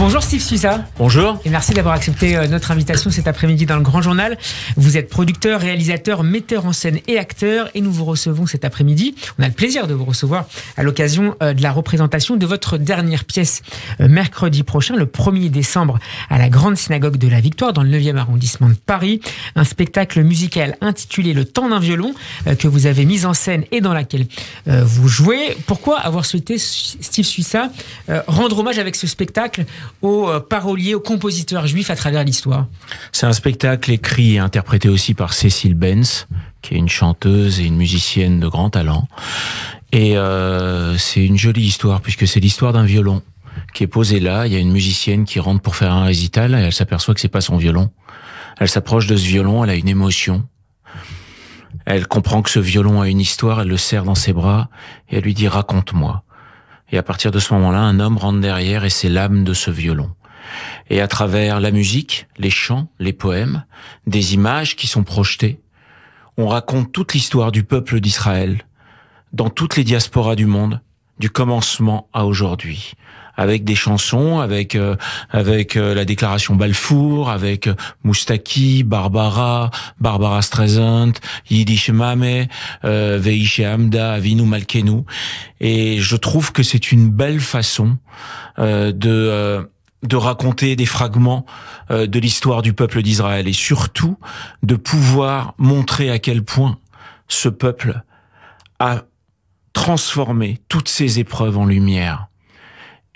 Bonjour Steve Suissa Bonjour. Et merci d'avoir accepté euh, notre invitation cet après-midi dans le Grand Journal. Vous êtes producteur, réalisateur, metteur en scène et acteur et nous vous recevons cet après-midi. On a le plaisir de vous recevoir à l'occasion euh, de la représentation de votre dernière pièce euh, mercredi prochain, le 1er décembre, à la Grande Synagogue de la Victoire dans le 9e arrondissement de Paris. Un spectacle musical intitulé Le temps d'un violon que vous avez mis en scène et dans laquelle vous jouez. Pourquoi avoir souhaité, Steve Suissa, rendre hommage avec ce spectacle aux euh, paroliers, aux compositeurs juifs à travers l'histoire C'est un spectacle écrit et interprété aussi par Cécile Benz, qui est une chanteuse et une musicienne de grand talent. Et euh, c'est une jolie histoire, puisque c'est l'histoire d'un violon qui est posé là. Il y a une musicienne qui rentre pour faire un récital et elle s'aperçoit que c'est pas son violon. Elle s'approche de ce violon, elle a une émotion. Elle comprend que ce violon a une histoire, elle le serre dans ses bras et elle lui dit raconte-moi. Et à partir de ce moment-là, un homme rentre derrière et c'est l'âme de ce violon. Et à travers la musique, les chants, les poèmes, des images qui sont projetées, on raconte toute l'histoire du peuple d'Israël, dans toutes les diasporas du monde, du commencement à aujourd'hui avec des chansons, avec euh, avec euh, la déclaration Balfour, avec euh, Moustaki, Barbara, Barbara Streisand, Yiddish Mame, euh, Veiche Hamda, Avinu Malkenu. Et je trouve que c'est une belle façon de de raconter des fragments de l'histoire du peuple d'Israël et surtout de pouvoir montrer à quel point ce peuple a transformer toutes ces épreuves en lumière.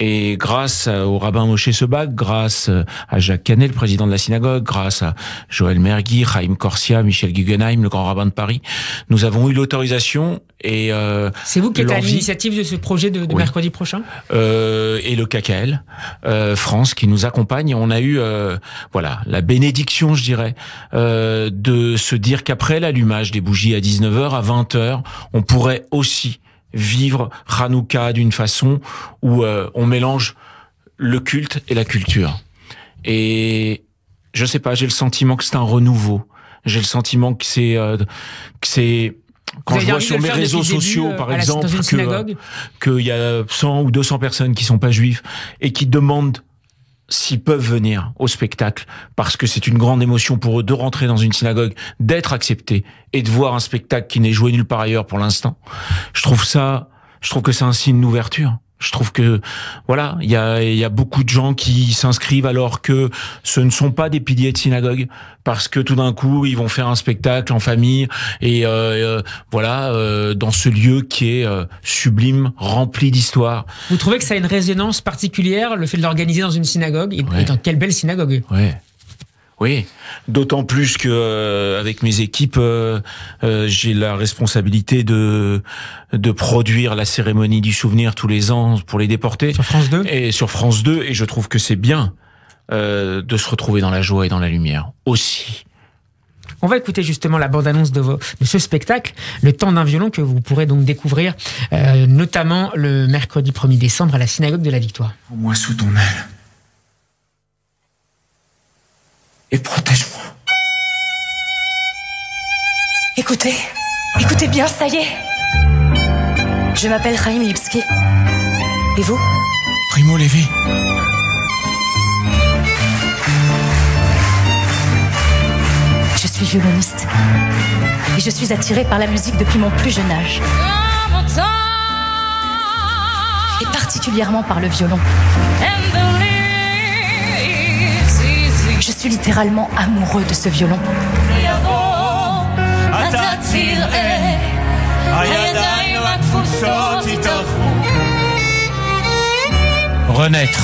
Et grâce au rabbin Moshe Sebag, grâce à Jacques Canet, le président de la synagogue, grâce à Joël Mergui, Raïm Corsia, Michel Guggenheim, le grand rabbin de Paris, nous avons eu l'autorisation et euh, c'est vous qui êtes à l'initiative de ce projet de, mercredi prochain euh, et le KKL euh, France qui nous accompagne. On a eu euh, voilà la bénédiction, je dirais, euh, de se dire qu'après l'allumage des bougies à 19h, à 20h, on pourrait aussi vivre Hanouka d'une façon où euh, on mélange le culte et la culture. Et je sais pas, j'ai le sentiment que c'est un renouveau. J'ai le sentiment que c'est euh, que c'est quand je vois sur mes réseaux sociaux, euh, par exemple, que qu'il y a 100 ou 200 personnes qui sont pas juives et qui demandent s'ils peuvent venir au spectacle, parce que c'est une grande émotion pour eux de rentrer dans une synagogue, d'être acceptés et de voir un spectacle qui n'est joué nulle part ailleurs pour l'instant. Je trouve ça, je trouve que c'est un signe d'ouverture. Je trouve que voilà, il y a, beaucoup de gens qui s'inscrivent alors que ce ne sont pas des piliers de synagogue parce que tout d'un coup ils vont faire un spectacle en famille et euh, euh, voilà euh, dans ce lieu qui est sublime, rempli d'histoire. Vous trouvez que ça a une résonance particulière le fait de l'organiser dans une synagogue et, dans quelle belle synagogue. Ouais. Oui, d'autant plus que euh, avec mes équipes, euh, euh, j'ai la responsabilité de de produire la cérémonie du souvenir tous les ans pour les déportés. Sur France 2 Et sur France 2, et je trouve que c'est bien de se retrouver dans la joie et dans la lumière aussi. On va écouter justement la bande-annonce de, de, ce spectacle, Le temps d'un violon, que vous pourrez donc découvrir, notamment le mercredi 1er décembre à la synagogue de la Victoire. Au moins sous ton aile et protège-moi. Écoutez, écoutez bien, ça y est. Je m'appelle Raïm Lipski. Et vous Primo Levi. Je suis violoniste. Et je suis attiré par la musique depuis mon plus jeune âge. Et particulièrement par le violon. Je suis littéralement amoureux de ce violon. Renaître.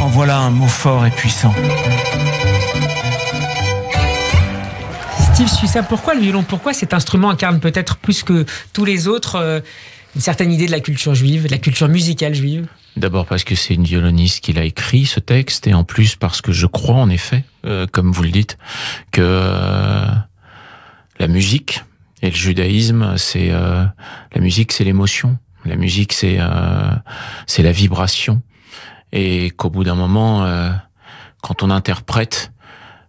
En voilà un mot fort et puissant. Steve Suissa, pourquoi le violon Pourquoi cet instrument incarne peut-être plus que tous les autres euh, une certaine idée de la culture juive, de la culture musicale juive D'abord parce que c'est une violoniste qui l'a écrit ce texte, et en plus parce que je crois en effet, euh, comme vous le dites, que euh, la musique et le judaïsme, c'est euh, la musique, c'est l'émotion, la musique, c'est c'est la vibration, et qu'au bout d'un moment, quand on interprète,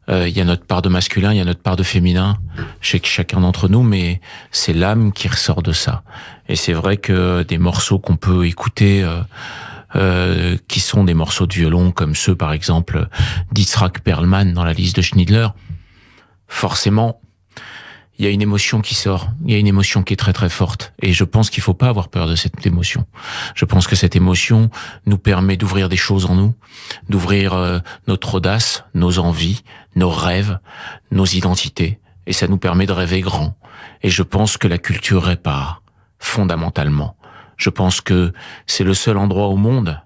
il y a notre part de masculin, il y a notre part de féminin chez chacun d'entre nous, mais c'est l'âme qui ressort de ça. Et c'est vrai que des morceaux qu'on peut écouter euh, qui sont des morceaux de violon comme ceux par exemple d'Isaac Perlman dans la liste de Schindler, forcément, il y a une émotion qui sort, il y a une émotion qui est très très forte. Et je pense qu'il ne faut pas avoir peur de cette émotion. Je pense que cette émotion nous permet d'ouvrir des choses en nous, d'ouvrir euh, notre audace, nos envies, nos rêves, nos identités. Et ça nous permet de rêver grand. Et je pense que la culture répare fondamentalement. Je pense que c'est le seul endroit au monde,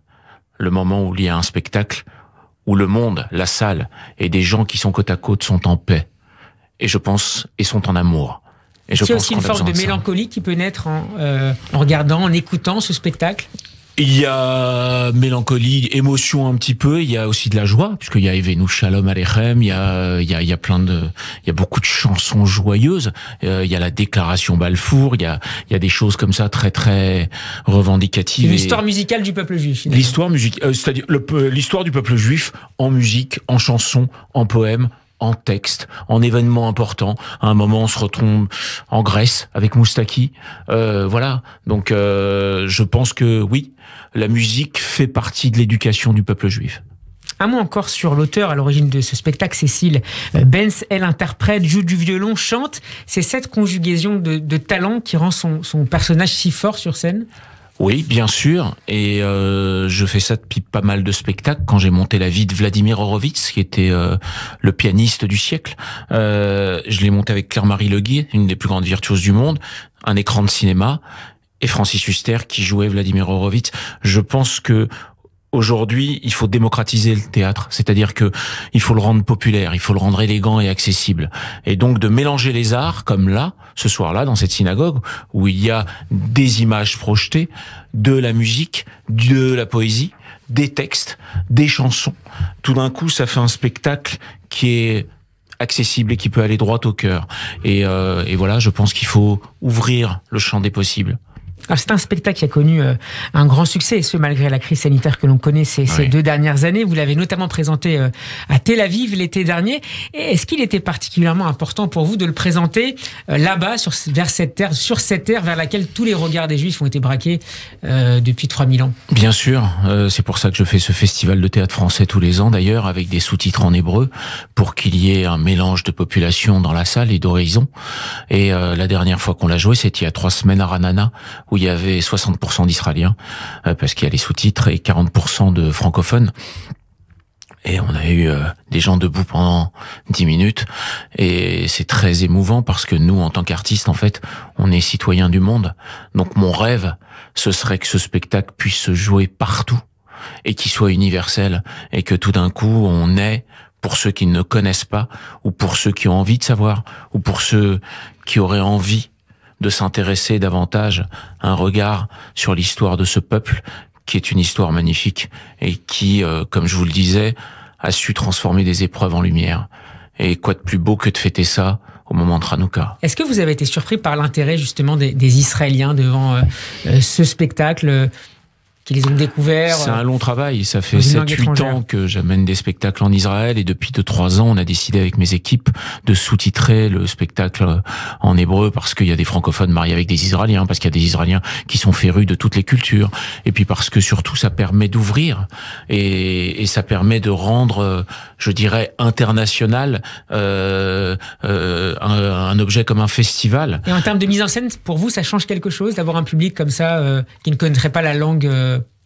le moment où il y a un spectacle, où le monde, la salle et des gens qui sont côte à côte sont en paix. Et je pense, et sont en amour. Et je pense aussi une forme de, mélancolie qui peut naître euh, en regardant, en écoutant ce spectacle il y a mélancolie, émotion un petit peu. Il y a aussi de la joie, puisqu'il y a Evenu Shalom Alechem. Il y a, il y a, il y a plein de, il y a beaucoup de chansons joyeuses. Euh, il y a la déclaration Balfour. Il y a, il y a des choses comme ça très très revendicatives. L'histoire musicale du peuple juif. L'histoire musicale, euh, c'est-à-dire l'histoire du peuple juif en musique, en chanson, en poème, en texte, en événement important. À un moment, on se retrouve en Grèce avec Moustaki. Euh, voilà. Donc, euh, je pense que oui, la musique fait partie de l'éducation du peuple juif. Un mot encore sur l'auteur à l'origine de ce spectacle, Cécile Benz. Elle interprète, joue du violon, chante. C'est cette conjugaison de, de talents qui rend son personnage si fort sur scène oui, bien sûr. Et euh, je fais ça depuis pas mal de spectacles. Quand j'ai monté la vie de Vladimir Horowitz, qui était euh, le pianiste du siècle, euh, je l'ai monté avec Claire-Marie Guy, une des plus grandes virtuoses du monde, un écran de cinéma et Francis Huster qui jouait Vladimir Horowitz. Je pense que aujourd'hui, il faut démocratiser le théâtre, c'est-à-dire que il faut le rendre populaire, il faut le rendre élégant et accessible. Et donc de mélanger les arts comme là, ce soir-là dans cette synagogue où il y a des images projetées, de la musique, de la poésie, des textes, des chansons. Tout d'un coup, ça fait un spectacle qui est accessible et qui peut aller droit au cœur. Et, euh, et voilà, je pense qu'il faut ouvrir le champ des possibles. Ah, c'est un spectacle qui a connu euh, un grand succès, et ce malgré la crise sanitaire que l'on connaît ces, ces, deux dernières années. Vous l'avez notamment présenté euh, à Tel Aviv l'été dernier. Est-ce qu'il était particulièrement important pour vous de le présenter euh, là-bas, sur, vers cette terre, sur cette terre vers laquelle tous les regards des Juifs ont été braqués depuis 3000 ans Bien sûr, c'est pour ça que je fais ce festival de théâtre français tous les ans, d'ailleurs, avec des sous-titres en hébreu, pour qu'il y ait un mélange de population dans la salle et d'horizons. Et la dernière fois qu'on l'a joué, c'était il y a trois semaines à Ranana, où il y avait 60% d'Israéliens, euh, parce qu'il y a les sous-titres, et 40% de francophones. Et on a eu euh, des gens debout pendant 10 minutes. Et c'est très émouvant parce que nous, en tant qu'artistes, en fait, on est citoyens du monde. Donc mon rêve, ce serait que ce spectacle puisse se jouer partout et qu'il soit universel et que tout d'un coup, on ait, pour ceux qui ne connaissent pas, ou pour ceux qui ont envie de savoir, ou pour ceux qui auraient envie de s'intéresser davantage à un regard sur l'histoire de ce peuple, qui est une histoire magnifique et qui, euh, comme je vous le disais, a su transformer des épreuves en lumière. Et quoi de plus beau que de fêter ça au moment de Hanouka. Est-ce que vous avez été surpris par l'intérêt justement des, Israéliens devant euh, euh, ce spectacle ont C'est un euh, long travail. Ça fait 7-8 ans que j'amène des spectacles en Israël et depuis 2-3 ans, on a décidé avec mes équipes de sous-titrer le spectacle euh, en hébreu parce qu'il y a des francophones mariés avec des Israéliens, parce qu'il y a des Israéliens qui sont férus de toutes les cultures et puis parce que surtout ça permet d'ouvrir et, et, ça permet de rendre, euh, je dirais, international euh, un, un, objet comme un festival. Et en termes de mise en scène, pour vous, ça change quelque chose d'avoir un public comme ça qui ne connaîtrait pas la langue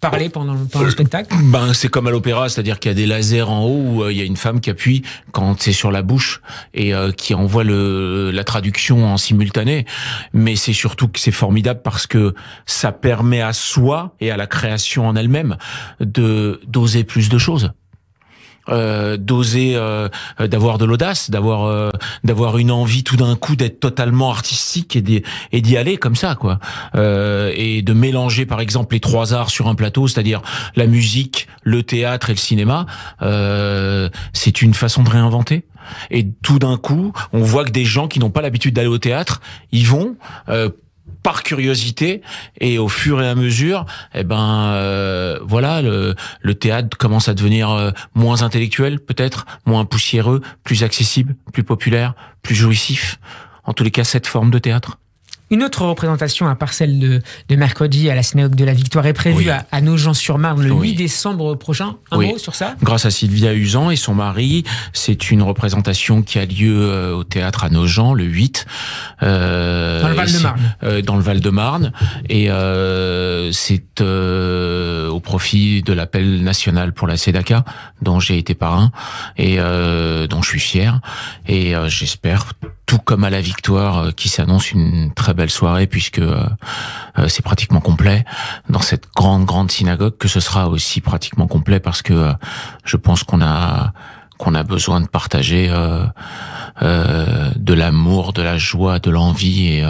parler pendant, le euh, spectacle Ben c'est comme à l'opéra, c'est-à-dire qu'il y a des lasers en haut où euh, il y a une femme qui appuie quand c'est sur la bouche et euh, qui envoie le la traduction en simultané. Mais c'est surtout que c'est formidable parce que ça permet à soi et à la création en elle-même de d'oser plus de choses. Euh, d'oser, euh, d'avoir de l'audace, d'avoir euh, d'avoir une envie tout d'un coup d'être totalement artistique et d'y aller comme ça quoi, et de mélanger par exemple les trois arts sur un plateau, c'est-à-dire la musique, le théâtre et le cinéma, c'est une façon de réinventer. Et tout d'un coup, on voit que des gens qui n'ont pas l'habitude d'aller au théâtre, ils vont par curiosité et au fur et à mesure eh ben euh, voilà le, théâtre commence à devenir euh, moins intellectuel peut-être moins poussiéreux plus accessible plus populaire plus jouissif en tous les cas cette forme de théâtre une autre représentation, à part celle de, mercredi à la synagogue de la Victoire, est prévue à, Nogent-sur-Marne le 8 décembre prochain. Un mot sur ça Grâce à Sylvia Usan et son mari, c'est une représentation qui a lieu euh, au théâtre à Nogent le 8. Euh, dans le Val-de-Marne. Euh, dans le Val-de-Marne. Et euh, c'est au profit de l'appel national pour la SEDACA, dont j'ai été parrain et dont je suis fier. Et j'espère tout comme à la victoire euh, qui s'annonce une très belle soirée puisque euh, euh, c'est pratiquement complet dans cette grande grande synagogue que ce sera aussi pratiquement complet parce que je pense qu'on a qu'on a besoin de partager de l'amour, de la joie, de l'envie et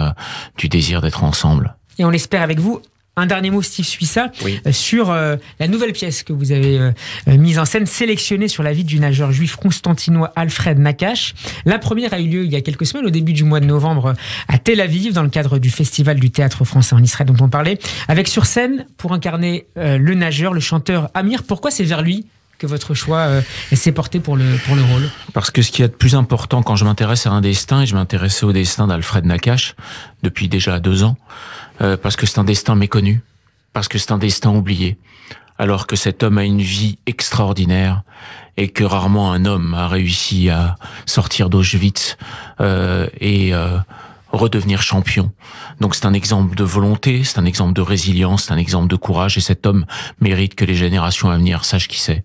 du désir d'être ensemble. Et on l'espère avec vous un dernier mot, Steve Suissa, euh, sur euh, la nouvelle pièce que vous avez euh, mise en scène, sélectionnée sur la vie du nageur juif constantinois Alfred Nakache. La première a eu lieu il y a quelques semaines, au début du mois de novembre, à Tel Aviv, dans le cadre du Festival du théâtre français en Israël dont on parlait, avec sur scène, pour incarner le nageur, le chanteur Amir. Pourquoi c'est vers lui que votre choix s'est porté pour le, pour le rôle Parce que ce qui est de plus important quand je m'intéresse à un destin, et je m'intéressais au destin d'Alfred Nakache depuis déjà deux ans, euh, parce que c'est un destin méconnu, parce que c'est un destin oublié, alors que cet homme a une vie extraordinaire et que rarement un homme a réussi à sortir d'Auschwitz euh, et euh, redevenir champion. Donc c'est un exemple de volonté, c'est un exemple de résilience, c'est un exemple de courage et cet homme mérite que les générations à venir sachent qui c'est.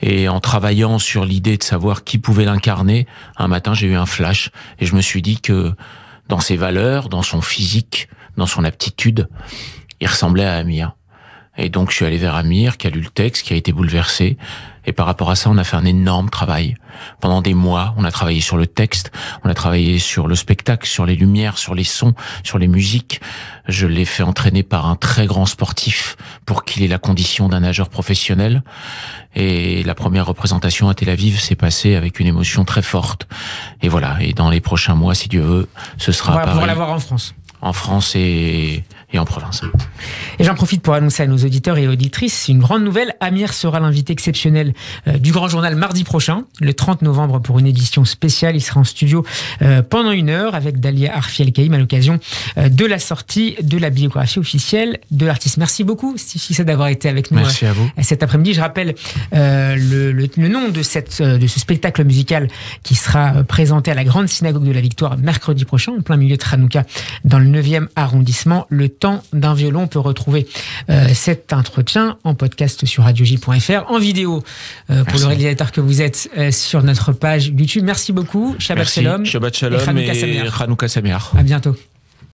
Et en travaillant sur l'idée de savoir qui pouvait l'incarner, un matin j'ai eu un flash et je me suis dit que dans ses valeurs, dans son physique, dans son aptitude, il ressemblait à Amir. Et donc je suis allé vers Amir, qui a lu le texte, qui a été bouleversé. Et par rapport à ça, on a fait un énorme travail. Pendant des mois, on a travaillé sur le texte, on a travaillé sur le spectacle, sur les lumières, sur les sons, sur les musiques. Je l'ai fait entraîner par un très grand sportif pour qu'il ait la condition d'un nageur professionnel. Et la première représentation à Tel Aviv s'est passée avec une émotion très forte. Et voilà. Et dans les prochains mois, si Dieu veut, ce sera. On va pouvoir l'avoir en France en France et, en province. Et j'en profite pour annoncer à nos auditeurs et auditrices une grande nouvelle. Amir sera l'invité exceptionnel euh, du Grand Journal mardi prochain, le 30 novembre, pour une édition spéciale. Il sera en studio euh, pendant une heure avec Dalia Arfiel Kaïm à l'occasion euh, de la sortie de la biographie officielle de l'artiste. Merci beaucoup, ça d'avoir été avec nous Merci cet après-midi. Je rappelle le, nom de, cette, de ce spectacle musical qui sera présenté à la Grande Synagogue de la Victoire mercredi prochain, en plein milieu de Hanouka, dans le 9e arrondissement. Le temps d'un violon. On peut retrouver euh, cet entretien en podcast sur radioj.fr, en vidéo euh, pour le réalisateur que vous êtes euh, sur notre page YouTube. Merci beaucoup. Shabbat Shalom. Shabbat Shalom et Hanouka À bientôt.